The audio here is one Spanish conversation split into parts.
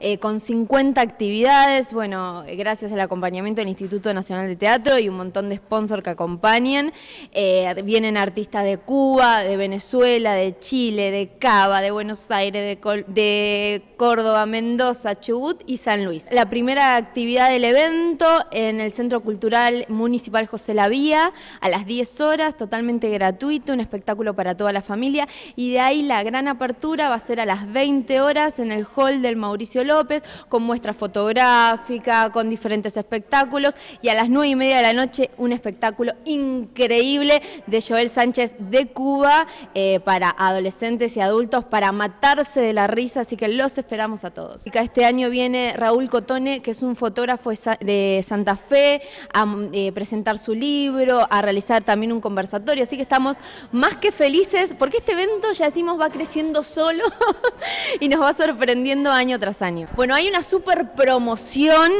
Eh, con 50 actividades, bueno, eh, gracias al acompañamiento del Instituto Nacional de Teatro y un montón de sponsors que acompañan. Eh, vienen artistas de Cuba, de Venezuela, de Chile, de Cava, de Buenos Aires, de, de Córdoba, Mendoza, Chubut y San Luis. La primera actividad del evento en el Centro Cultural Municipal José Lavía, a las 10 horas, totalmente gratuito, un espectáculo para toda la familia. Y de ahí la gran apertura va a ser a las 20 horas en el hall del Mauricio López, con muestra fotográfica, con diferentes espectáculos y a las nueve y media de la noche un espectáculo increíble de Joel Sánchez de Cuba eh, para adolescentes y adultos para matarse de la risa, así que los esperamos a todos. Este año viene Raúl Cotone, que es un fotógrafo de Santa Fe, a eh, presentar su libro, a realizar también un conversatorio, así que estamos más que felices porque este evento ya decimos va creciendo solo y nos va sorprendiendo año tras año. Bueno, hay una super promoción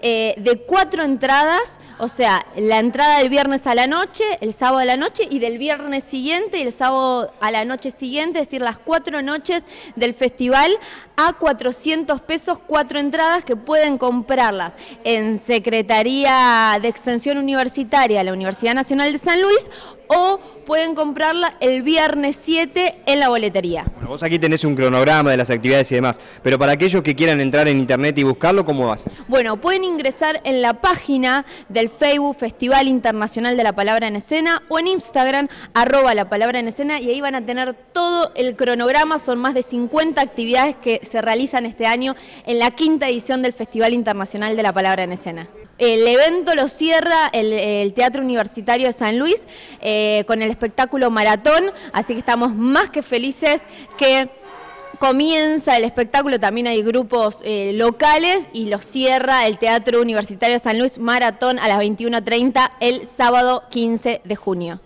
eh, de cuatro entradas, o sea, la entrada del viernes a la noche, el sábado a la noche y del viernes siguiente y el sábado a la noche siguiente, es decir, las cuatro noches del festival a 400 pesos, cuatro entradas que pueden comprarlas en Secretaría de Extensión Universitaria, la Universidad Nacional de San Luis o pueden comprarla el viernes 7 en la boletería. Bueno, vos aquí tenés un cronograma de las actividades y demás, pero para aquellos que quieran entrar en internet y buscarlo, ¿cómo vas? Bueno, pueden ingresar en la página del Facebook Festival Internacional de la Palabra en Escena o en Instagram, arroba la palabra en escena, y ahí van a tener todo el cronograma, son más de 50 actividades que se realizan este año en la quinta edición del Festival Internacional de la Palabra en Escena. El evento lo cierra el, Teatro Universitario de San Luis eh, con el espectáculo Maratón, así que estamos más que felices que comienza el espectáculo, también hay grupos eh, locales y lo cierra el Teatro Universitario de San Luis Maratón a las 21.30 el sábado 15 de junio.